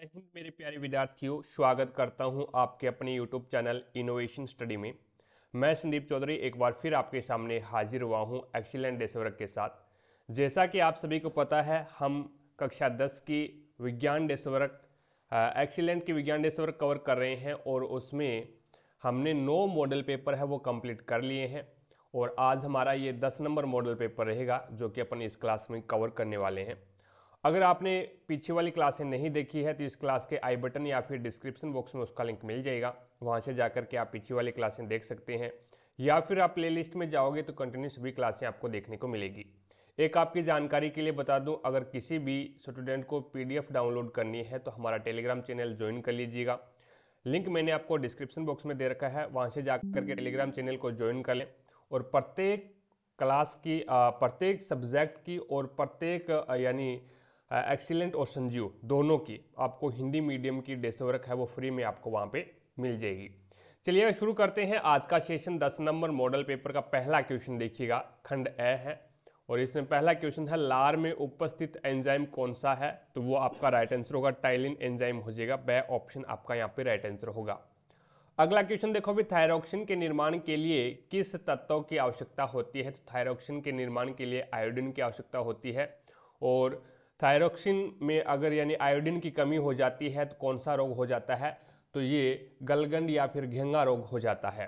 जय हिंद मेरे प्यारे विद्यार्थियों स्वागत करता हूं आपके अपने यूट्यूब चैनल इनोवेशन स्टडी में मैं संदीप चौधरी एक बार फिर आपके सामने हाजिर हुआ हूं एक्सीलेंट डेसवर्क के साथ जैसा कि आप सभी को पता है हम कक्षा 10 की विज्ञान डेसवर्क एक्सीलेंट की विज्ञान डेसवर्क कवर कर रहे हैं और उसमें हमने नौ मॉडल पेपर है वो कम्प्लीट कर लिए हैं और आज हमारा ये दस नंबर मॉडल पेपर रहेगा जो कि अपन इस क्लास में कवर करने वाले हैं अगर आपने पीछे वाली क्लासें नहीं देखी है तो इस क्लास के आई बटन या फिर डिस्क्रिप्शन बॉक्स में उसका लिंक मिल जाएगा वहाँ से जाकर के आप पीछे वाली क्लासें देख सकते हैं या फिर आप प्लेलिस्ट में जाओगे तो कंटिन्यू सभी क्लासें आपको देखने को मिलेगी एक आपकी जानकारी के लिए बता दूं अगर किसी भी स्टूडेंट को पीडीएफ डाउनलोड करनी है तो हमारा टेलीग्राम चैनल ज्वाइन कर लीजिएगा लिंक मैंने आपको डिस्क्रिप्शन बॉक्स में दे रखा है वहाँ से जा के टेलीग्राम चैनल को ज्वाइन कर लें और प्रत्येक क्लास की प्रत्येक सब्जेक्ट की और प्रत्येक यानी एक्सीलेंट और संजीव दोनों की आपको हिंदी मीडियम की डेसोवर्क है वो फ्री में आपको वहाँ पे मिल जाएगी चलिए शुरू करते हैं आज का सेशन 10 नंबर मॉडल पेपर का पहला क्वेश्चन देखिएगा खंड ए है और इसमें पहला क्वेश्चन है लार में उपस्थित एंजाइम कौन सा है तो वो आपका राइट आंसर होगा टाइलिन एंजाइम हो जाएगा बे ऑप्शन आपका यहाँ पे राइट आंसर होगा अगला क्वेश्चन देखो अभी थायरोक्सिन के निर्माण के लिए किस तत्व की आवश्यकता होती है तो थायरोक्सिन के निर्माण के लिए आयोडीन की आवश्यकता होती है और थायरोक्सिन में अगर यानी आयोडीन की कमी हो जाती है तो कौन सा रोग हो जाता है तो ये गलगंड या फिर घेंगा रोग हो जाता है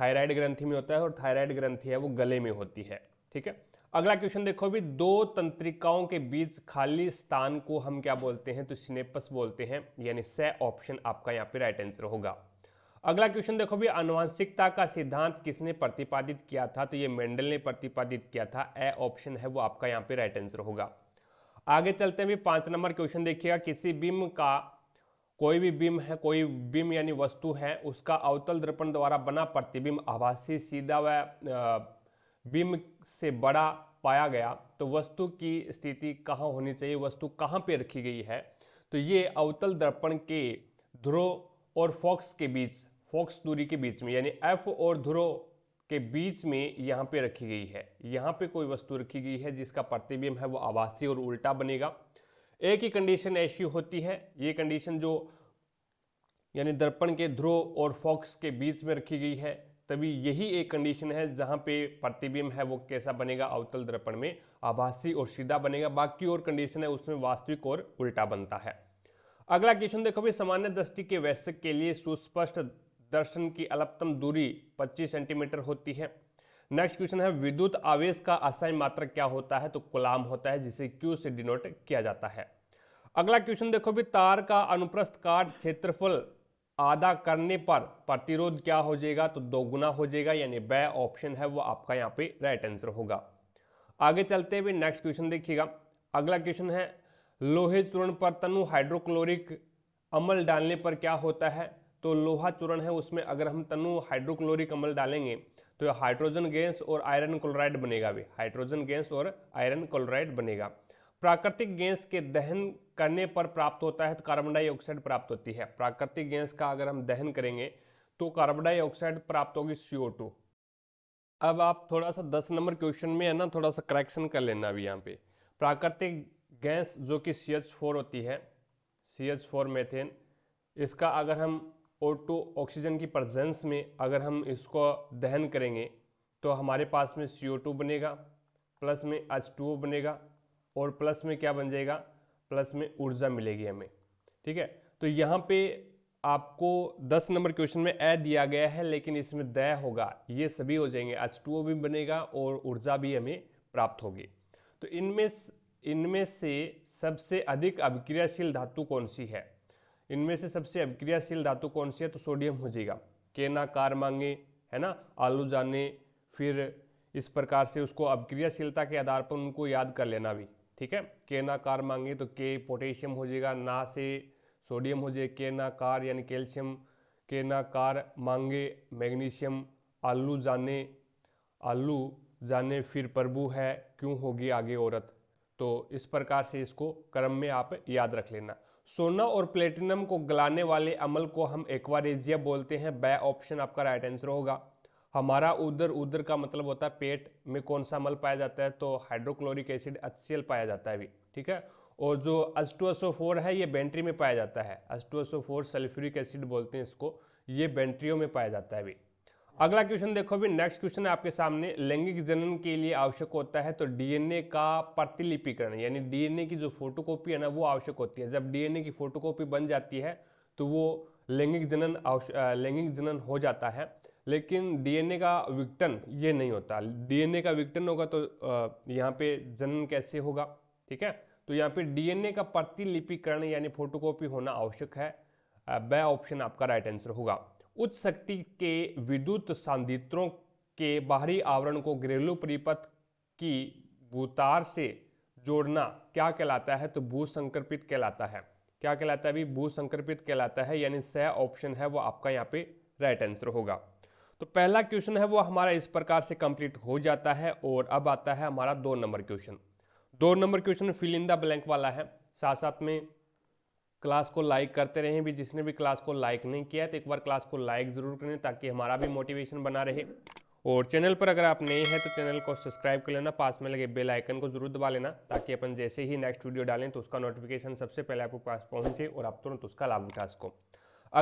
थायराइड ग्रंथि में होता है और थायराइड ग्रंथि है वो गले में होती है ठीक है अगला क्वेश्चन देखो भी दो तंत्रिकाओं के बीच खाली स्थान को हम क्या बोलते हैं तो स्नेपस बोलते हैं यानी स ऑप्शन आपका यहाँ पे राइट आंसर होगा अगला क्वेश्चन देखो भी अनुवांशिकता का सिद्धांत किसने प्रतिपादित किया था तो ये मेंडल ने प्रतिपादित किया था ए ऑप्शन है वो आपका यहाँ पे राइट आंसर होगा आगे चलते भी पाँच नंबर क्वेश्चन देखिएगा किसी बिम का कोई भी बिम है कोई बिम यानी वस्तु है उसका अवतल दर्पण द्वारा बना प्रतिबिंब आभासी सीधा व बिम से बड़ा पाया गया तो वस्तु की स्थिति कहाँ होनी चाहिए वस्तु कहाँ पे रखी गई है तो ये अवतल दर्पण के ध्रुव और फोक्स के बीच फोक्स दूरी के बीच में यानी एफ और ध्रुव के बीच में यहाँ पे रखी गई है यहाँ पे कोई वस्तु रखी गई है जिसका प्रतिबिंब है वो आवासीय और उल्टा बनेगा एक ही कंडीशन ऐसी होती है ये कंडीशन जो यानी दर्पण के ध्रुव और फॉक्स के बीच में रखी गई है तभी यही एक कंडीशन है जहाँ पे प्रतिबिंब है वो कैसा बनेगा अवतल दर्पण में आभासी और सीधा बनेगा बाकी और कंडीशन है उसमें वास्तविक और उल्टा बनता है अगला क्वेश्चन देखो भाई सामान्य दृष्टि के वैश्य के लिए सुस्पष्ट दर्शन की अलपतम दूरी 25 सेंटीमीटर होती है नेक्स्ट क्वेश्चन है विद्युत आवेश का असाई मात्रक क्या होता है तो कुलाम होता है जिसे क्यू से डिनोट किया जाता है अगला क्वेश्चन देखो भी तार का अनुप्रस्थ काट क्षेत्रफल आधा करने पर प्रतिरोध क्या हो जाएगा तो दोगुना हो जाएगा यानी बे ऑप्शन है वो आपका यहाँ पे राइट आंसर होगा आगे चलते हुए नेक्स्ट क्वेश्चन देखिएगा अगला क्वेश्चन है लोहे चूर्ण पर तनु हाइड्रोक्लोरिक अमल डालने पर क्या होता है तो लोहा चूर्ण है उसमें अगर हम तनु हाइड्रोक्लोरिक अम्ल डालेंगे तो हाइड्रोजन गैस और आयरन क्लोराइड बनेगा भी हाइड्रोजन गैस और आयरन क्लोराइड बनेगा प्राकृतिक गैस के दहन करने पर प्राप्त होता है तो कार्बन डाइऑक्साइड प्राप्त होती है प्राकृतिक गैस का अगर हम दहन करेंगे तो कार्बन डाइऑक्साइड प्राप्त होगी CO2 अब आप थोड़ा सा दस नंबर क्वेश्चन में है ना थोड़ा सा करेक्शन कर लेना अभी यहाँ पे प्राकृतिक गैस जो कि सी एच फोर होती है सी एच फोर मेथेन इसका अगर हम ओ टू ऑक्सीजन की प्रजेंस में अगर हम इसको दहन करेंगे तो हमारे पास में सी बनेगा प्लस में एच बनेगा और प्लस में क्या बन जाएगा प्लस में ऊर्जा मिलेगी हमें ठीक है तो यहाँ पे आपको 10 नंबर क्वेश्चन में ए दिया गया है लेकिन इसमें दय होगा ये सभी हो जाएंगे एच भी बनेगा और ऊर्जा भी हमें प्राप्त होगी तो इनमें इनमें से सबसे अधिक अभिक्रियाशील धातु कौन सी है इनमें से सबसे अपक्रियाशील धातु कौन सी है तो सोडियम हो जाएगा केना कार मांगे है ना आलू जाने फिर इस प्रकार से उसको अपक्रियाशीलता के आधार पर उनको याद कर लेना भी ठीक है केना कार मांगे तो के पोटेशियम हो जाएगा ना से सोडियम हो जाए केना कार यानी कैल्शियम केना कार मांगे मैग्नीशियम आलू जाने आलू जाने फिर प्रभु है क्यों होगी आगे औरत तो इस प्रकार से इसको क्रम में आप याद रख लेना सोना और प्लेटिनम को गलाने वाले अमल को हम एक्वारेजिया बोलते हैं बै ऑप्शन आपका राइट आंसर होगा हमारा उधर उधर का मतलब होता है पेट में कौन सा अमल पाया जाता है तो हाइड्रोक्लोरिक एसिड एच पाया जाता है अभी ठीक है और जो अल्टुअसोफोर है ये बेंट्री में पाया जाता है अल्टुअसोफोर सल्फ्यूरिक एसिड बोलते हैं इसको ये बैंट्रियों में पाया जाता है अभी अगला क्वेश्चन देखो अभी नेक्स्ट क्वेश्चन आपके सामने लैंगिक जनन के लिए आवश्यक होता है तो डीएनए का प्रतिलिपिकरण यानी डीएनए की जो फोटोकॉपी है ना वो आवश्यक होती है जब डीएनए की फोटोकॉपी बन जाती है तो वो लैंगिक जनन लैंगिक जनन हो जाता है लेकिन डीएनए का विघटन ये नहीं होता डीएनए का विघटन होगा तो यहाँ पे जनन कैसे होगा ठीक है तो यहाँ पे डीएनए का प्रतिलिपिकरण यानी फोटोकॉपी होना आवश्यक है बै ऑप्शन आपका राइट आंसर होगा उच्च शक्ति के विद्युत सांद्रित्रों के बाहरी आवरण को घरेलू परिपथ की भूतार से जोड़ना क्या कहलाता है तो भू कहलाता है क्या कहलाता है अभी भू संक्रपित कहलाता है यानी सह ऑप्शन है वो आपका यहाँ पे राइट आंसर होगा तो पहला क्वेश्चन है वो हमारा इस प्रकार से कंप्लीट हो जाता है और अब आता है हमारा दो नंबर क्वेश्चन दो नंबर क्वेश्चन फिलिंदा ब्लैंक वाला है साथ साथ में क्लास को लाइक करते रहें भी जिसने भी क्लास को लाइक नहीं किया तो एक बार क्लास को लाइक ज़रूर करें ताकि हमारा भी मोटिवेशन बना रहे और चैनल पर अगर आप नए हैं तो चैनल को सब्सक्राइब कर लेना पास में लगे बेल आइकन को जरूर दबा लेना ताकि अपन जैसे ही नेक्स्ट वीडियो डालें तो उसका नोटिफिकेशन सबसे पहले आपको पास पहुंचे और आप तुरंत उसका लाभ उठा सको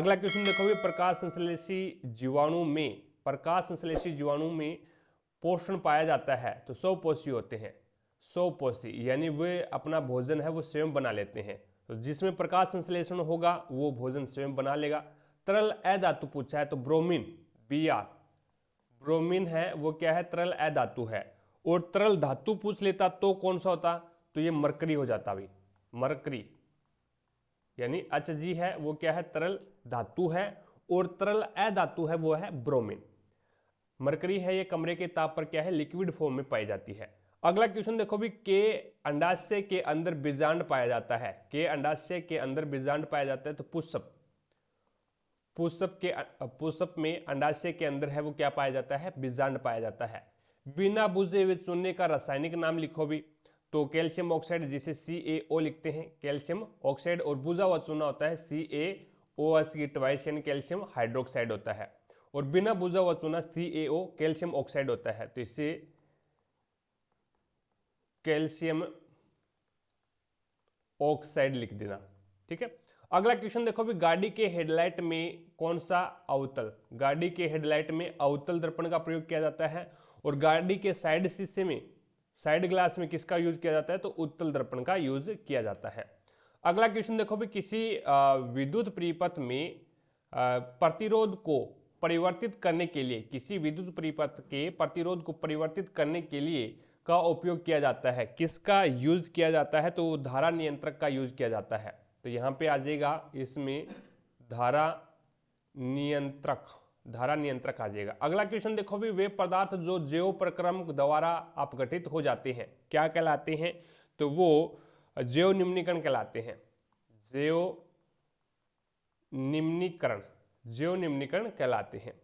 अगला क्वेश्चन देखोगे प्रकाश संश्लेषी जीवाणु में प्रकाश संश्लेषी जीवाणु में पोषण पाया जाता है तो सौ पोषी होते हैं सौ यानी वे अपना भोजन है वो स्वयं बना लेते हैं तो जिसमें प्रकाश संश्लेषण होगा वो भोजन स्वयं बना लेगा तरल अधातु पूछा है तो ब्रोमीन बी आर ब्रोमीन है वो क्या है तरल अधातु है और तरल धातु पूछ लेता तो कौन सा होता तो ये मरकरी हो जाता अभी मरकरी यानी एच जी है वो क्या है तरल धातु है और तरल अधातु है वो है ब्रोमीन मरकरी है ये कमरे के ताप पर क्या है लिक्विड फॉर्म में पाई जाती है अगला क्वेश्चन देखो भी के अंडाशय के अंदर बीजांड पाया जाता है के अंडाशय के अंदर बीजांड पाया जाता है तो पुष्प पुष्प के पुष्प में अंडाशय के अंदर है वो क्या पाया जाता है बीजांड पाया जाता है बिना बुझे हुए चूने का रासायनिक नाम लिखो भी तो कैल्शियम ऑक्साइड जिसे सी ए ओ लिखते हैं कैल्शियम ऑक्साइड और बुझा हुआ चूना होता है सी CaOH की ट्वाइस यानी कैल्शियम हाइड्रोक्साइड होता है और बिना बुझा हुआ चूना ओ कैल्शियम ऑक्साइड होता है तो इससे कैल्शियम ऑक्साइड लिख देना ठीक है अगला क्वेश्चन देखो भी गाड़ी के हेडलाइट में कौन सा अवतल गाड़ी के हेडलाइट में अवतल दर्पण का प्रयोग किया जाता है और गाड़ी के साइड शीशे में साइड ग्लास में किसका यूज किया जाता है तो उत्तल दर्पण का यूज किया जाता है अगला क्वेश्चन देखो भी किसी विद्युत परिपथ में प्रतिरोध को परिवर्तित करने के लिए किसी विद्युत परिपथ के प्रतिरोध को परिवर्तित करने के लिए का उपयोग किया जाता है किसका यूज किया जाता है तो धारा नियंत्रक का यूज किया जाता है तो यहाँ पे आ जाएगा इसमें धारा नियंत्रक धारा नियंत्रक आ जाएगा अगला क्वेश्चन देखो भी वे पदार्थ जो जैव प्रक्रम द्वारा अपघटित हो जाते हैं क्या कहलाते हैं तो वो जैव निम्नीकरण कहलाते हैं जैव निम्नीकरण जैव निम्नीकरण कहलाते हैं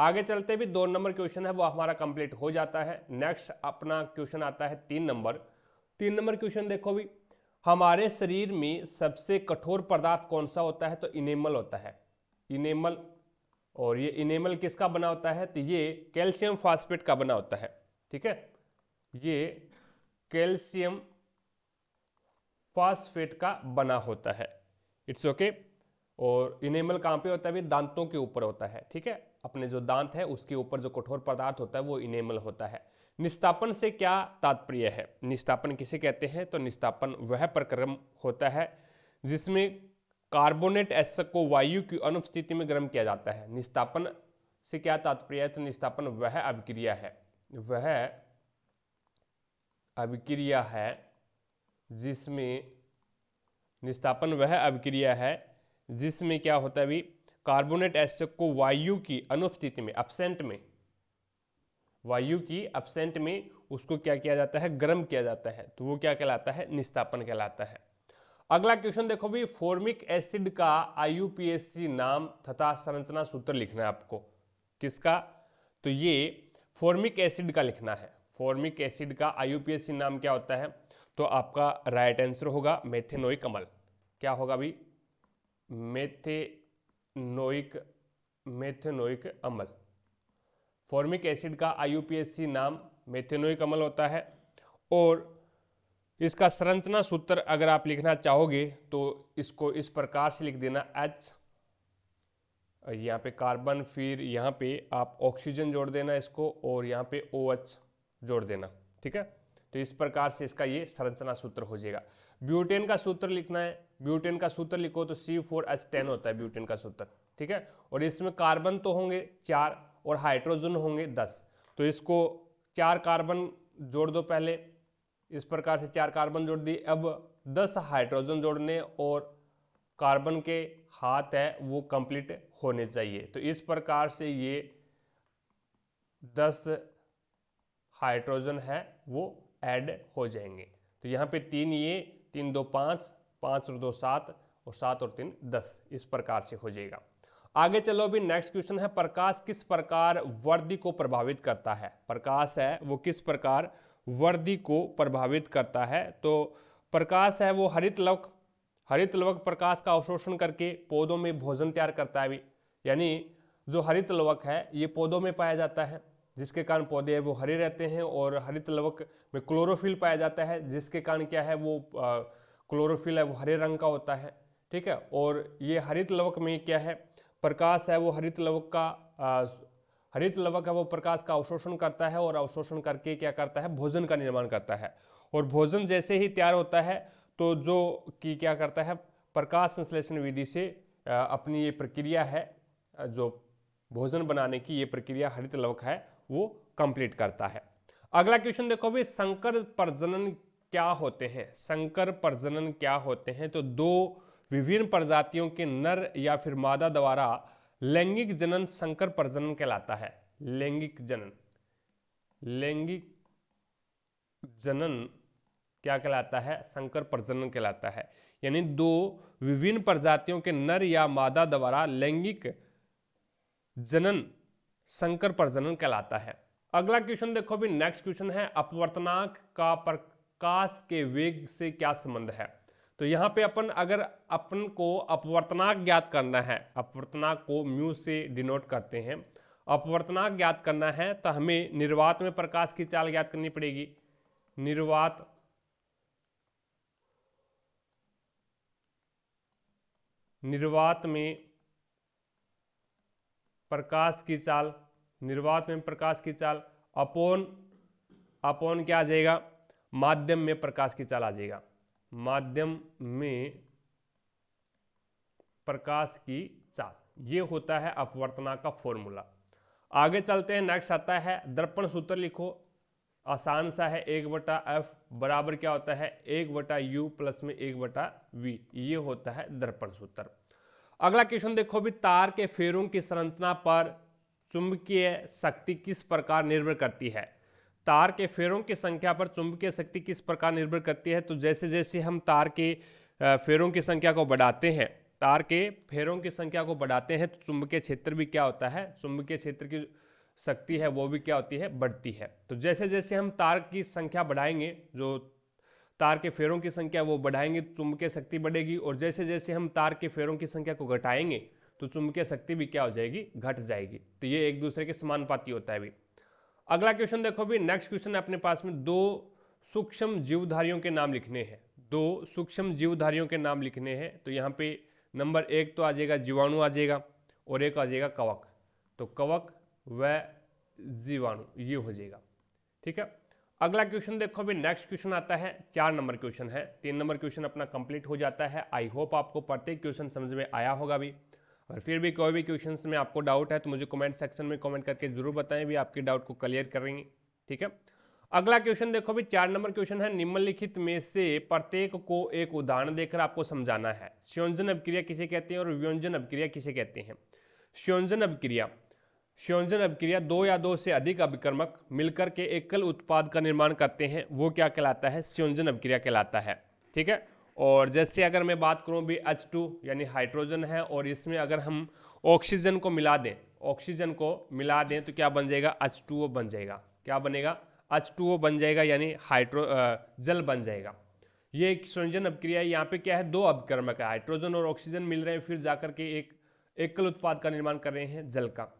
आगे चलते भी दो नंबर क्वेश्चन है वो हमारा कंप्लीट हो जाता है नेक्स्ट अपना क्वेश्चन आता है तीन नंबर तीन नंबर क्वेश्चन देखो भी हमारे शरीर में सबसे कठोर पदार्थ कौन सा होता है तो इनेमल होता है इनेमल और ये इनेमल किसका बना होता है तो ये कैल्शियम फास्फेट का बना होता है ठीक है ये कैल्शियम फास्फेट का बना होता है इट्स ओके okay. और इनेमल कहाँ पे होता है भी दांतों के ऊपर होता है ठीक है अपने जो दांत है उसके ऊपर जो कठोर पदार्थ होता है वो इनेमल होता है निस्तापन से क्या तात्पर्य है निस्तापन किसे कहते हैं तो निस्तापन वह प्रक्रम होता है जिसमें कार्बोनेट एसक को वायु की अनुपस्थिति में गर्म किया जाता है निस्तापन से क्या तात्पर्य है तो निस्तापन वह अभिक्रिया है वह अभिक्रिया है जिसमें निस्तापन वह अभिक्रिया है जिसमें क्या होता है भी कार्बोनेट एसिड को वायु की अनुपस्थिति में अपसेंट में वायु की अपसेंट में उसको क्या किया जाता है गर्म किया जाता है तो वो क्या कहलाता है निस्तापन कहलाता है अगला क्वेश्चन देखो भी फॉर्मिक एसिड का आईयूपीएससी नाम तथा संरचना सूत्र लिखना है आपको किसका तो ये फॉर्मिक एसिड का लिखना है फॉर्मिक एसिड का आईयूपीएससी नाम क्या होता है तो आपका राइट आंसर होगा मेथेनोइक अमल क्या होगा भाई मेथे नोइक मेथेनोइक अमल फॉर्मिक एसिड का आईयूपीएससी नाम मेथेनोइक अमल होता है और इसका संरचना सूत्र अगर आप लिखना चाहोगे तो इसको इस प्रकार से लिख देना एच यहाँ पे कार्बन फिर यहाँ पे आप ऑक्सीजन जोड़ देना इसको और यहाँ पे ओ OH जोड़ देना ठीक है तो इस प्रकार से इसका ये संरचना सूत्र हो जाएगा ब्यूटेन का सूत्र लिखना है ब्यूटेन का सूत्र लिखो तो सी फोर एच टेन होता है ब्यूटेन का सूत्र ठीक है और इसमें कार्बन तो होंगे चार और हाइड्रोजन होंगे दस तो इसको चार कार्बन जोड़ दो पहले इस प्रकार से चार कार्बन जोड़ दिए अब दस हाइड्रोजन जोड़ने और कार्बन के हाथ है वो कंप्लीट होने चाहिए तो इस प्रकार से ये दस हाइड्रोजन है वो ऐड हो जाएंगे तो यहाँ पे तीन ये तीन दो पाँच पाँच और दो सात और सात और तीन दस इस प्रकार से हो जाएगा आगे चलो अभी नेक्स्ट क्वेश्चन है प्रकाश किस प्रकार वर्दी को प्रभावित करता है प्रकाश है वो किस प्रकार वर्दी को प्रभावित करता है तो प्रकाश है वो हरित लवक हरित लवक प्रकाश का अवशोषण करके पौधों में भोजन तैयार करता है यानी जो हरित लवक है ये पौधों में पाया जाता है जिसके कारण पौधे है वो हरे रहते हैं और हरित लवक में क्लोरोफिल पाया जाता है जिसके कारण क्या है वो आ, क्लोरोफिल है वो हरे रंग का होता है ठीक है और ये हरित लवक में क्या है प्रकाश है वो हरित लवक का हरित लवक है वो प्रकाश का अवशोषण करता है और अवशोषण करके क्या करता है भोजन का निर्माण करता है और भोजन जैसे ही तैयार होता है तो जो कि क्या करता है प्रकाश संश्लेषण विधि से अपनी ये प्रक्रिया है जो भोजन बनाने की ये प्रक्रिया हरित लवक है वो कंप्लीट करता है अगला क्वेश्चन देखो भी संकर प्रजनन क्या होते हैं संकर प्रजनन क्या होते हैं तो दो विभिन्न प्रजातियों के नर या फिर मादा द्वारा लैंगिक जनन संकर प्रजनन कहलाता है लैंगिक जनन लैंगिक जनन क्या कहलाता है संकर प्रजनन कहलाता है यानी दो विभिन्न प्रजातियों के नर या मादा द्वारा लैंगिक जनन संकर प्रजनन कहलाता है अगला क्वेश्चन देखो भी नेक्स्ट क्वेश्चन है अपवर्तनाक का काश के वेग से क्या संबंध है तो यहाँ पे अपन अगर अपन को अपवर्तनाक ज्ञात करना है अपवर्तनाक को म्यू से डिनोट करते हैं अपवर्तनाक ज्ञात करना है तो हमें निर्वात में प्रकाश की चाल ज्ञात करनी पड़ेगी निर्वात निर्वात में प्रकाश की चाल निर्वात में प्रकाश की चाल अपोन अपोन क्या आ जाएगा माध्यम में प्रकाश की चाल आ जाएगा माध्यम में प्रकाश की चाल ये होता है अपवर्तना का फॉर्मूला आगे चलते हैं नेक्स्ट आता है दर्पण सूत्र लिखो आसान सा है एक बटा एफ बराबर क्या होता है एक बटा यू प्लस में एक बटा वी ये होता है दर्पण सूत्र अगला क्वेश्चन देखो भी तार के फेरों की संरचना पर चुंबकीय शक्ति किस प्रकार निर्भर करती है तार के फेरों की संख्या पर चुंबकीय शक्ति किस प्रकार निर्भर करती है तो जैसे जैसे हम तार के फेरों की संख्या को बढ़ाते हैं तार के फेरों की संख्या को बढ़ाते हैं तो चुंबकीय क्षेत्र भी क्या होता है चुंबकीय क्षेत्र की शक्ति है वो भी क्या होती है बढ़ती है तो जैसे जैसे हम तार की संख्या बढ़ाएंगे जो तार के फेरों की संख्या वो बढ़ाएंगे तो चुंबकीय शक्ति बढ़ेगी और जैसे जैसे हम तार के फेरों की संख्या को घटाएंगे तो चुंबकीय शक्ति भी क्या हो जाएगी घट जाएगी तो ये एक दूसरे के समानुपाती होता है अभी अगला क्वेश्चन देखो भी नेक्स्ट क्वेश्चन अपने पास में दो सूक्ष्म जीवधारियों के नाम लिखने हैं दो सूक्ष्म जीवधारियों के नाम लिखने हैं तो यहाँ पे नंबर एक तो आ जाएगा जीवाणु आ जाएगा और एक आ जाएगा कवक तो कवक व जीवाणु ये हो जाएगा ठीक है अगला क्वेश्चन देखो अभी नेक्स्ट क्वेश्चन आता है चार नंबर क्वेश्चन है तीन नंबर क्वेश्चन अपना कंप्लीट हो जाता है आई होप आपको प्रत्येक क्वेश्चन समझ में आया होगा भी और फिर भी कोई भी क्वेश्चन में आपको डाउट है तो मुझे कमेंट सेक्शन में कमेंट करके जरूर बताएं भी आपके डाउट को क्लियर करेंगे ठीक है अगला क्वेश्चन देखो भी चार नंबर क्वेश्चन है निम्नलिखित में से प्रत्येक को एक उदाहरण देकर आपको समझाना है स्योजन अभिक्रिया किसे कहते हैं और व्यंजन अभिक्रिया किसे कहते हैं स्योजन अभिक्रिया स्योजन अभिक्रिया दो या दो से अधिक अभिक्रमक मिलकर के एकल उत्पाद का निर्माण करते हैं वो क्या कहलाता है स्योजन अभिक्रिया कहलाता है ठीक है और जैसे अगर मैं बात करूँ भी एच टू यानी हाइड्रोजन है और इसमें अगर हम ऑक्सीजन को मिला दें ऑक्सीजन को मिला दें तो क्या बन जाएगा एच टू ओ बन जाएगा क्या बनेगा एच टू ओ बन जाएगा यानी हाइड्रो जल बन जाएगा ये एक संयोजन अपक्रिया है यहाँ पे क्या है दो अभिक्रमक है हाइड्रोजन और ऑक्सीजन मिल रहे हैं फिर जाकर के एक एकल उत्पाद का निर्माण कर रहे हैं जल का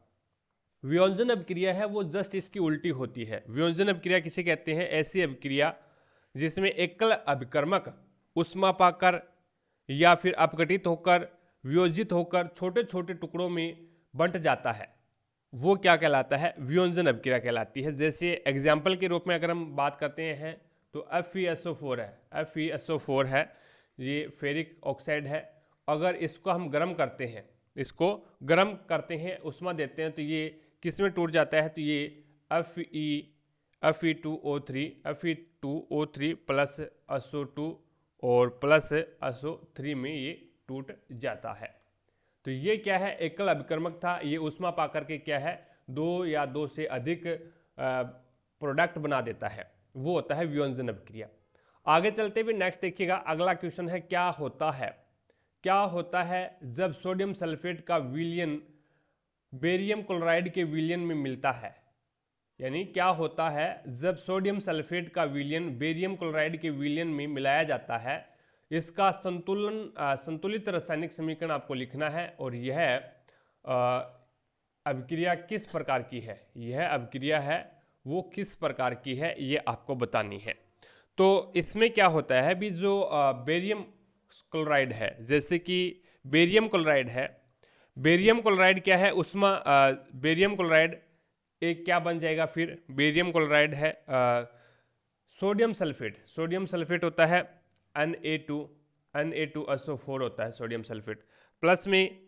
व्योजन अभिक्रिया है वो जस्ट इसकी उल्टी होती है व्योजन अभिक्रिया किसे कहते हैं ऐसी अभिक्रिया जिसमें एकल अभिक्रमक उष्मा पाकर या फिर अपघटित होकर व्योजित होकर छोटे छोटे टुकड़ों में बंट जाता है वो क्या कहलाता है व्योंजन अभिक्रिया कहलाती है जैसे एग्जाम्पल के रूप में अगर हम बात करते हैं तो F E S O four है F E S O four है ये फेरिक ऑक्साइड है अगर इसको हम गर्म करते हैं इसको गर्म करते हैं उष्मा देते हैं तो ये किस में टूट जाता है तो ये F E F E two O three F E two O three plus S O two और प्लस असो थ्री में ये टूट जाता है तो ये क्या है एकल अभिक्रमक था ये उष्मा पा करके क्या है दो या दो से अधिक प्रोडक्ट बना देता है वो होता है व्योजन अभिक्रिया आगे चलते हुए नेक्स्ट देखिएगा अगला क्वेश्चन है क्या होता है क्या होता है जब सोडियम सल्फेट का विलियन बेरियम क्लोराइड के विलियन में मिलता है यानी क्या होता है जब सोडियम सल्फेट का विलियन बेरियम क्लोराइड के विलियन में मिलाया जाता है इसका संतुलन संतुलित रासायनिक समीकरण आपको लिखना है और यह अभिक्रिया किस प्रकार की है यह अभिक्रिया है वो किस प्रकार की है ये आपको बतानी है तो इसमें क्या होता है भी जो बेरियम क्लोराइड है जैसे कि बेरियम क्लोराइड है बेरियम क्लोराइड क्या है उसमें बेरियम क्लोराइड एक क्या बन जाएगा फिर बेरियम क्लोराइड है सोडियम सल्फेट सोडियम सल्फेट होता है N A two N A two S O four होता है सोडियम सल्फेट प्लस में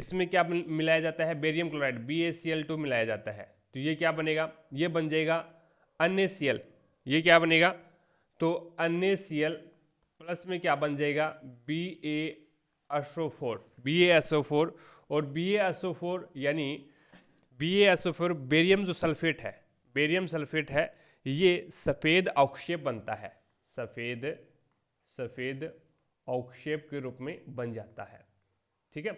इसमें क्या मिलाया जाता है barium chloride B A C L two मिलाया जाता है तो ये क्या बनेगा ये बन जाएगा एन ए सी एल ये क्या बनेगा तो अन ए सी एल प्लस में क्या बन जाएगा B A S O four B A S O four और B A S O four यानी बी बेरियम जो सल्फेट है बेरियम सल्फेट है ये सफ़ेद औक्षेप बनता है सफ़ेद सफ़ेद औक्षेप के रूप में बन जाता है ठीक है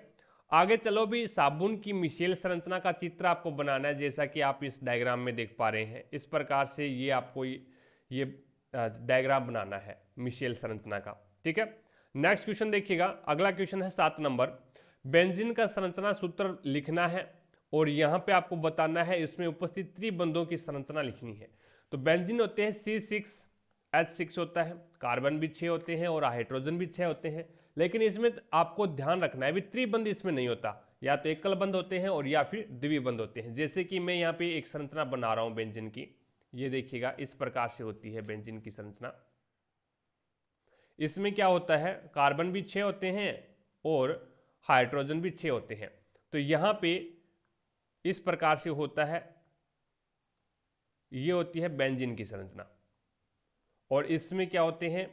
आगे चलो भी साबुन की मिशेल संरचना का चित्र आपको बनाना है जैसा कि आप इस डायग्राम में देख पा रहे हैं इस प्रकार से ये आपको ये डायग्राम बनाना है मिशेल संरचना का ठीक है नेक्स्ट क्वेश्चन देखिएगा अगला क्वेश्चन है सात नंबर बेंजीन का संरचना सूत्र लिखना है और यहाँ पे आपको बताना है इसमें उपस्थित त्रिबंधों की संरचना लिखनी है तो बेंजिन होते हैं सी सिक्स एच सिक्स होता है कार्बन भी छः होते हैं और हाइड्रोजन भी छः होते हैं लेकिन इसमें आपको ध्यान रखना है अभी त्रिबंध इसमें नहीं होता या तो एकल बंद होते हैं और या फिर द्विबंध होते हैं जैसे कि मैं यहाँ पे एक संरचना बना रहा हूँ बेंजिन की ये देखिएगा इस प्रकार से होती है बेंजिन की संरचना इसमें क्या होता है कार्बन भी छः होते हैं और हाइड्रोजन भी छः होते हैं तो यहाँ पे इस प्रकार से होता है ये होती है बेंजीन की संरचना और इसमें क्या होते हैं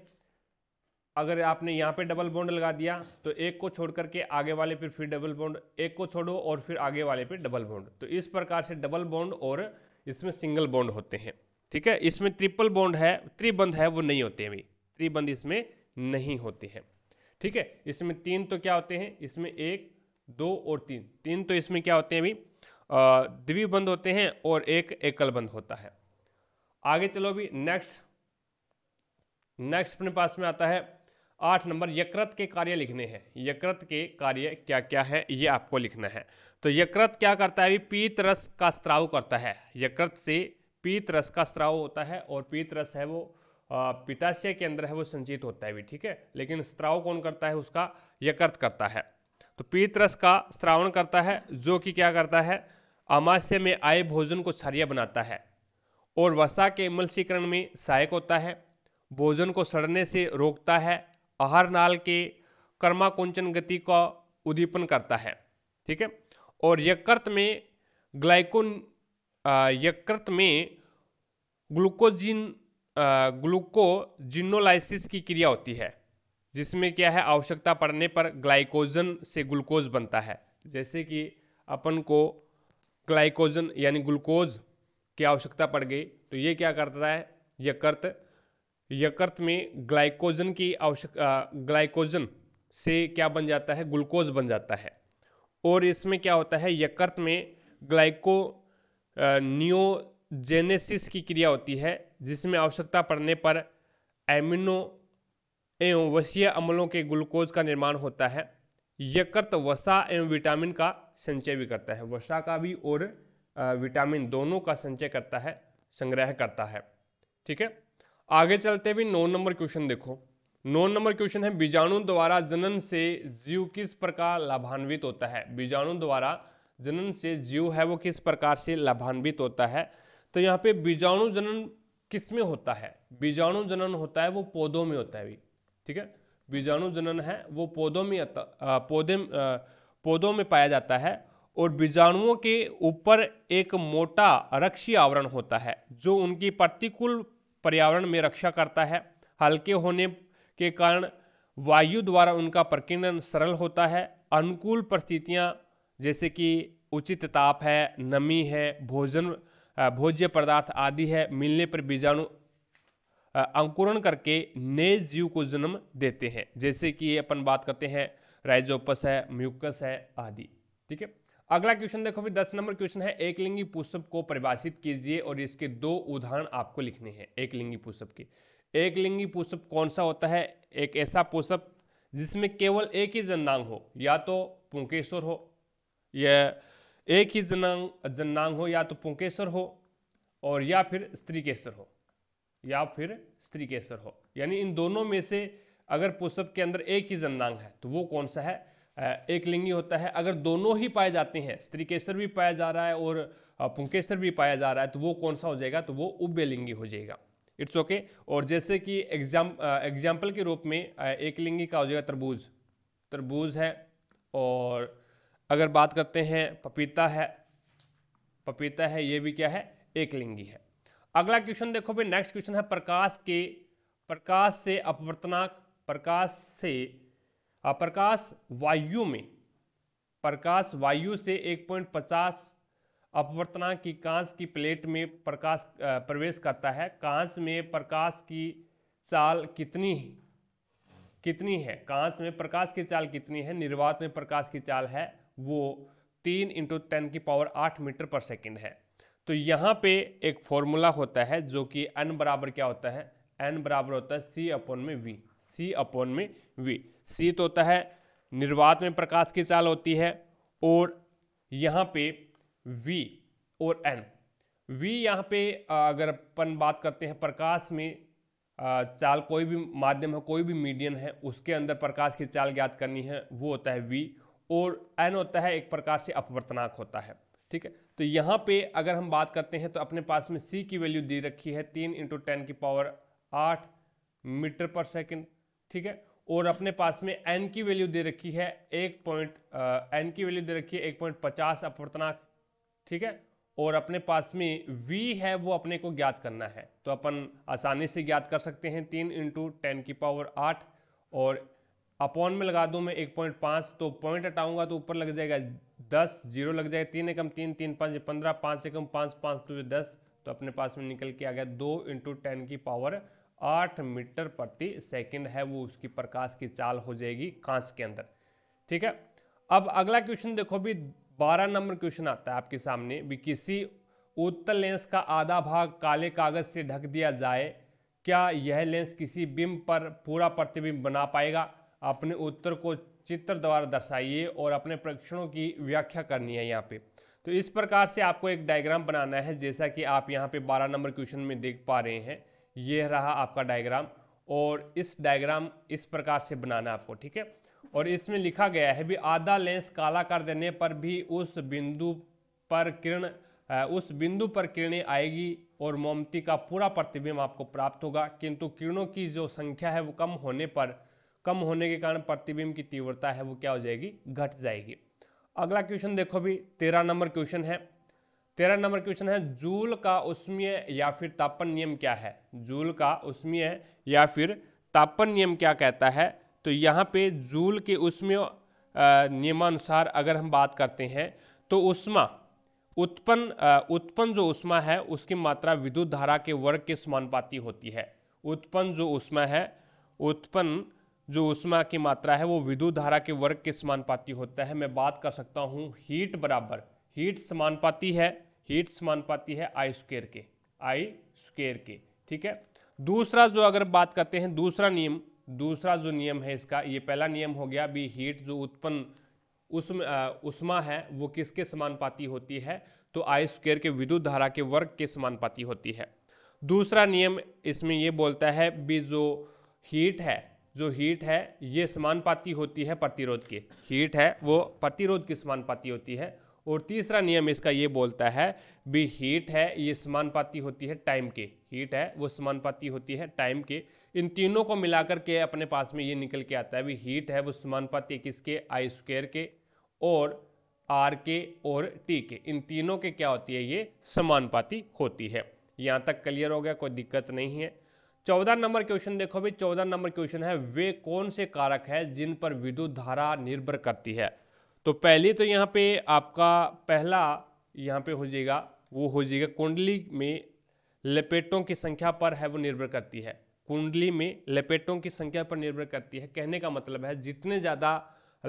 अगर आपने यहाँ पे डबल बॉन्ड लगा दिया तो एक को छोड़ करके आगे वाले पर फिर डबल बॉन्ड एक को छोड़ो और फिर आगे वाले पर डबल बॉन्ड तो इस प्रकार से डबल बॉन्ड और इसमें सिंगल बॉन्ड होते हैं ठीक है इसमें ट्रिपल बॉन्ड है त्रिबंध है वो नहीं होते हैं अभी त्रिबंध इसमें नहीं होते हैं ठीक है इसमें तीन तो क्या होते हैं इसमें एक दो और तीन तीन तो इसमें क्या होते हैं अभी द्विबंध होते हैं और एक एकल बंध होता है आगे चलो अभी नेक्स्ट नेक्स्ट अपने पास में आता है आठ नंबर यकृत के कार्य लिखने हैं यकृत के कार्य क्या क्या है ये आपको लिखना है तो यकृत क्या करता है पीत रस का स्त्राव करता है यकृत से पीत रस का स्त्राव होता है और पीत रस है वो पिताशय के अंदर है वो संचित होता है भी ठीक है लेकिन स्त्राव कौन करता है उसका यकृत करता है तो पीत रस का श्रावण करता है जो कि क्या करता है अमास्य में आए भोजन को क्षारिय बनाता है और वसा के मलसीकरण में सहायक होता है भोजन को सड़ने से रोकता है आहार नाल के कर्माकुंचन गति का उद्दीपन करता है ठीक है और यकृत में ग्लाइकोन यकृत में ग्लूकोजिन ग्लूकोजिनोलाइसिस की क्रिया होती है जिसमें क्या है आवश्यकता पड़ने पर ग्लाइकोजन से ग्लूकोज बनता है जैसे कि अपन को ग्लाइकोजन यानी ग्लूकोज की आवश्यकता पड़ गई तो ये क्या करता है यकृत यकृत में ग्लाइकोजन की आवश्यक ग्लाइकोजन से क्या बन जाता है ग्लूकोज बन जाता है और इसमें क्या होता है यकृत में ग्लाइको नियोजेनेसिस की क्रिया होती है जिसमें आवश्यकता पड़ने पर एमिनो एवं वसीय अम्लों के ग्लूकोज का निर्माण होता है यकृत वसा एवं विटामिन का संचय भी करता है वसा का भी और विटामिन दोनों का संचय करता है संग्रह करता है ठीक है आगे चलते भी नौ नंबर क्वेश्चन देखो नौ नंबर क्वेश्चन है बीजाणु द्वारा जनन से जीव किस प्रकार लाभान्वित होता है बीजाणु द्वारा जनन से जीव है वो किस प्रकार से लाभान्वित होता है तो यहाँ पे बीजाणु जनन किस में होता है बीजाणु जनन होता है वो पौधों में होता है भी ठीक है बीजाणु जनन है वो पौधों में पौधे पौधों में पाया जाता है और बीजाणुओं के ऊपर एक मोटा रक्षी आवरण होता है जो उनकी प्रतिकूल पर्यावरण में रक्षा करता है हल्के होने के कारण वायु द्वारा उनका प्रकीर्णन सरल होता है अनुकूल परिस्थितियाँ जैसे कि उचित ताप है नमी है भोजन भोज्य पदार्थ आदि है मिलने पर बीजाणु अंकुरण करके नए जीव को जन्म देते हैं जैसे कि अपन बात करते हैं राइजोपस है म्यूकस है आदि ठीक है अगला क्वेश्चन देखो फिर दस नंबर क्वेश्चन है एक लिंगी पुष्प को परिभाषित कीजिए और इसके दो उदाहरण आपको लिखने हैं एक लिंगी पुष्प के एक लिंगी पुष्प कौन सा होता है एक ऐसा पुष्प जिसमें केवल एक ही जननांग हो या तो पुंकेश्वर हो या एक ही जननांग जननांग हो या तो पुंकेश्वर हो और या फिर स्त्री केसर हो या फिर स्त्री केसर हो यानी इन दोनों में से अगर पुष्प के अंदर एक ही जननांग है तो वो कौन सा है एक लिंगी होता है अगर दोनों ही पाए जाते हैं स्त्री केसर भी पाया जा रहा है और पुंकेसर भी पाया जा रहा है तो वो कौन सा हो जाएगा तो वो उभयलिंगी हो जाएगा इट्स ओके okay. और जैसे कि एग्जाम एग्जाम्पल के रूप में एक लिंगी का हो जाएगा तरबूज तरबूज है और अगर बात करते हैं पपीता है पपीता है ये भी क्या है एक लिंगी है अगला क्वेश्चन देखो भाई नेक्स्ट क्वेश्चन है प्रकाश के प्रकाश से अपवर्तनाक प्रकाश से प्रकाश वायु में प्रकाश वायु से 1.50 अपवर्तनाक की कांच की प्लेट में प्रकाश प्रवेश करता है कांच में प्रकाश की चाल कितनी कितनी है कांच में प्रकाश की चाल कितनी है निर्वात में प्रकाश की चाल है वो तीन इंटू टेन की पावर आठ मीटर पर सेकंड है तो यहाँ पे एक फॉर्मूला होता है जो कि एन बराबर क्या होता है एन बराबर होता है सी अपोन में वी सी अपोन में वी सी तो होता है निर्वात में प्रकाश की चाल होती है और यहाँ पे वी और एन वी यहाँ पे अगर अपन बात करते हैं प्रकाश में चाल कोई भी माध्यम है कोई भी मीडियम है उसके अंदर प्रकाश की चाल ज्ञात करनी है वो होता है वी और एन होता है एक प्रकार से अपवर्तनाक होता है ठीक है तो यहाँ पे अगर हम बात करते हैं तो अपने पास में सी की वैल्यू दे रखी है तीन इंटू टेन की पावर आठ मीटर पर सेकेंड ठीक है और अपने पास में एन की वैल्यू दे रखी है एक पॉइंट एन की वैल्यू दे रखी है एक पॉइंट पचास अपवर्तनाक ठीक है और अपने पास में वी है वो अपने को ज्ञात करना है तो अपन आसानी से ज्ञात कर सकते हैं तीन इंटू टेन की पावर आठ और अपॉन में लगा दूँ मैं एक पॉइंट पाँच तो पॉइंट हटाऊँगा तो ऊपर लग जाएगा दस जीरो लग जाए तीन एकम तीन तीन पाँच पंद्रह पाँच एकम पाँच पाँच दो दस तो अपने पास में निकल के आ गया दो इंटू टेन की पावर आठ मीटर प्रति सेकंड है वो उसकी प्रकाश की चाल हो जाएगी कांच के अंदर ठीक है अब अगला क्वेश्चन देखो भी बारह नंबर क्वेश्चन आता है आपके सामने भी किसी उत्तर लेंस का आधा भाग काले कागज से ढक दिया जाए क्या यह लेंस किसी बिंब पर पूरा प्रतिबिंब बना पाएगा अपने उत्तर को चित्र द्वारा दर्शाइए और अपने परीक्षणों की व्याख्या करनी है यहाँ पे तो इस प्रकार से आपको एक डायग्राम बनाना है जैसा कि आप यहाँ पे 12 नंबर क्वेश्चन में देख पा रहे हैं ये रहा आपका डायग्राम और इस डायग्राम इस प्रकार से बनाना है आपको ठीक है और इसमें लिखा गया है भी आधा लेंस काला कर देने पर भी उस बिंदु पर किरण उस बिंदु पर किरणें आएगी और मोमती का पूरा प्रतिबिंब आपको प्राप्त होगा किंतु किरणों की जो संख्या है वो कम होने पर कम होने के कारण प्रतिबिंब की तीव्रता है वो क्या हो जाएगी घट जाएगी अगला क्वेश्चन देखो भी तेरह नंबर क्वेश्चन है तेरह नंबर क्वेश्चन है जूल का उष्मीय या फिर तापन नियम क्या है जूल का उष्मीय या फिर तापन नियम क्या कहता है तो यहाँ पे जूल के उष्मीय नियमानुसार अगर हम बात करते हैं तो उष्मा उत्पन्न उत्पन्न जो उष्मा है उसकी मात्रा विद्युत धारा के वर्ग के समानुपाती होती है उत्पन्न जो उष्मा है उत्पन्न जो उष्मा की मात्रा है वो विद्युत धारा के वर्ग के समानुपाती होता है मैं बात कर सकता हूँ हीट बराबर हीट समानुपाती है हीट समानुपाती है आई स्क्वेयर के आई स्क्वेयर के ठीक है दूसरा जो अगर बात करते हैं दूसरा नियम दूसरा जो नियम है इसका ये पहला नियम हो गया भी हीट जो उत्पन्न उष्मा है वो किसके समानुपाती होती है तो आई स्क्वेयर के विद्युत धारा के वर्ग के समानुपाती होती है दूसरा नियम इसमें ये बोलता है भी जो हीट है जो हीट है ये समानुपाती होती है प्रतिरोध के हीट है वो प्रतिरोध की समानुपाती होती है और तीसरा नियम इसका ये बोलता है भी हीट है ये समानुपाती होती है टाइम के हीट है वो समानुपाती होती है टाइम के इन तीनों को मिलाकर के अपने पास में ये निकल के आता है भी हीट है वो समानुपाती किसके आई स्क्वेयर के और आर के और टी के इन तीनों के क्या होती है ये समानुपाती होती है यहाँ तक क्लियर हो गया कोई दिक्कत नहीं है चौदह नंबर क्वेश्चन देखो भाई चौदह नंबर क्वेश्चन है वे कौन से कारक है जिन पर विद्युत धारा निर्भर करती है तो पहले तो यहाँ पे आपका पहला यहाँ पे हो जाएगा वो हो जाएगा कुंडली में लपेटों की संख्या पर है वो निर्भर करती है कुंडली में लपेटों की संख्या पर निर्भर करती है कहने का मतलब है जितने ज़्यादा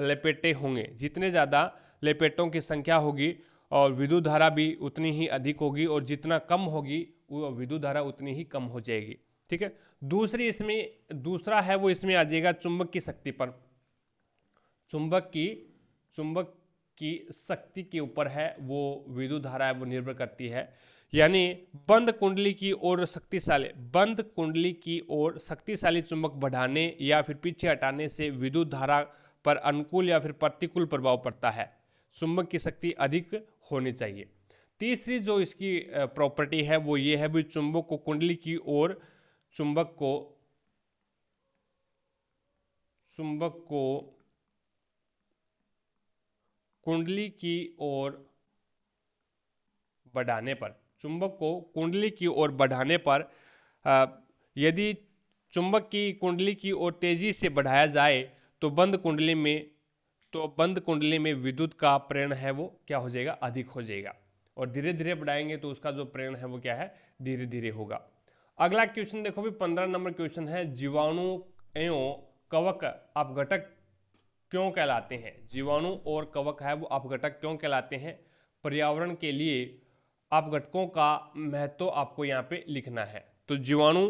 लपेटे होंगे जितने ज़्यादा लपेटों की संख्या होगी और विद्युत धारा भी उतनी ही अधिक होगी और जितना कम होगी वो विद्युत धारा उतनी ही कम हो जाएगी ठीक है दूसरी इसमें दूसरा है वो इसमें आ जाएगा चुंबक की शक्ति पर चुंबक की चुंबक की शक्ति के ऊपर है वो विद्युत धारा है वो निर्भर करती है यानी बंद कुंडली की ओर शक्तिशाली बंद कुंडली की ओर शक्तिशाली चुंबक बढ़ाने या फिर पीछे हटाने से विद्युत धारा पर अनुकूल या फिर प्रतिकूल प्रभाव पड़ता है चुंबक की शक्ति अधिक होनी चाहिए तीसरी जो इसकी प्रॉपर्टी है वो ये है भी चुंबक को कुंडली की ओर चुंबक को चुंबक को कुंडली की ओर बढ़ाने पर चुंबक को कुंडली की ओर बढ़ाने पर यदि चुंबक की कुंडली की ओर तेजी से बढ़ाया जाए तो बंद कुंडली में तो बंद कुंडली में विद्युत का प्रेरण है वो क्या हो जाएगा अधिक हो जाएगा और धीरे धीरे बढ़ाएंगे तो उसका जो प्रेरण है वो क्या है धीरे धीरे होगा अगला क्वेश्चन देखो भी पंद्रह नंबर क्वेश्चन है जीवाणु एवं कवक अपघटक क्यों कहलाते हैं जीवाणु और कवक है वो अपघटक क्यों कहलाते हैं पर्यावरण के लिए अपघटकों का महत्व तो आपको यहाँ पे लिखना है तो जीवाणु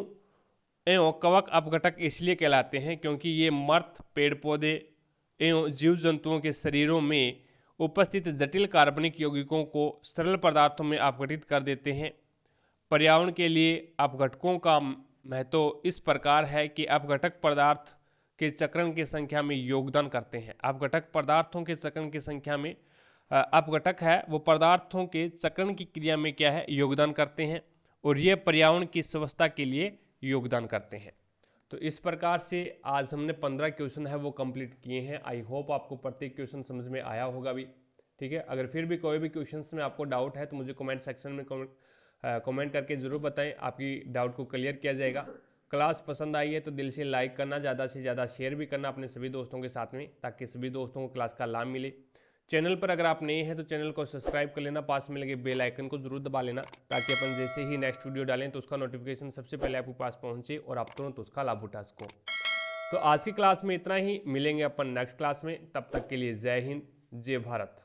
एवं कवक अपघटक इसलिए कहलाते हैं क्योंकि ये मर्थ पेड़ पौधे एवं जीव जंतुओं के शरीरों में उपस्थित जटिल कार्बनिक यौगिकों को सरल पदार्थों में अपघटित कर देते हैं पर्यावरण के लिए अपघटकों का महत्व इस प्रकार है कि अपघटक पदार्थ के चक्रण की संख्या में योगदान करते हैं अपघटक पदार्थों के चक्रण की संख्या में अपघटक है वो पदार्थों के चक्रण की क्रिया में क्या है योगदान करते हैं और ये पर्यावरण की स्वस्थता के लिए योगदान करते हैं तो इस प्रकार से आज हमने पंद्रह क्वेश्चन है वो कंप्लीट किए हैं आई होप आपको प्रत्येक क्वेश्चन समझ में आया होगा भी ठीक है अगर फिर भी कोई भी क्वेश्चन में आपको डाउट है तो मुझे कमेंट सेक्शन में कमेंट कमेंट करके ज़रूर बताएं आपकी डाउट को क्लियर किया जाएगा क्लास पसंद आई है तो दिल से लाइक करना ज़्यादा से ज़्यादा शेयर भी करना अपने सभी दोस्तों के साथ में ताकि सभी दोस्तों को क्लास का लाभ मिले चैनल पर अगर आप नए हैं तो चैनल को सब्सक्राइब कर लेना पास में लगे बेल आइकन को जरूर दबा लेना ताकि अपन जैसे ही नेक्स्ट वीडियो डालें तो उसका नोटिफिकेशन सबसे पहले आपके पास पहुंचे और आप तुरंत तो उसका लाभ उठा सको तो आज की क्लास में इतना ही मिलेंगे अपन नेक्स्ट क्लास में तब तक के लिए जय हिंद जय भारत